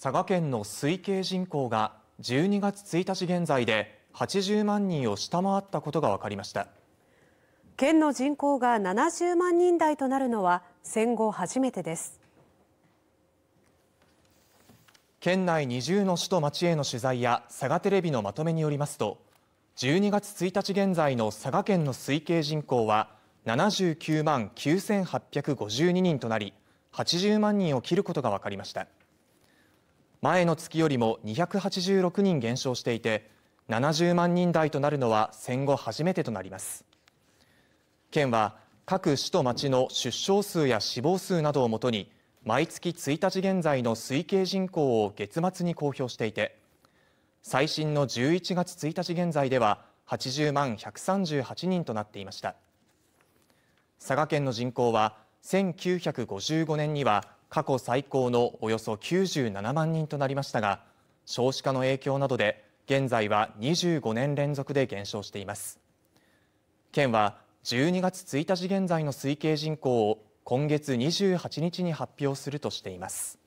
佐賀県の推計人口が12月1日現在で80万人を下回ったことが分かりました県の人口が70万人台となるのは戦後初めてです県内20の市と町への取材や佐賀テレビのまとめによりますと12月1日現在の佐賀県の推計人口は79万9852人となり80万人を切ることが分かりました。前の月よりも286人減少していて70万人台となるのは戦後初めてとなります県は各市と町の出生数や死亡数などをもとに毎月1日現在の推計人口を月末に公表していて最新の11月1日現在では80万138人となっていました佐賀県の人口は1955年には過去最高のおよそ97万人となりましたが少子化の影響などで現在は25年連続で減少しています県は12月1日現在の推計人口を今月28日に発表するとしています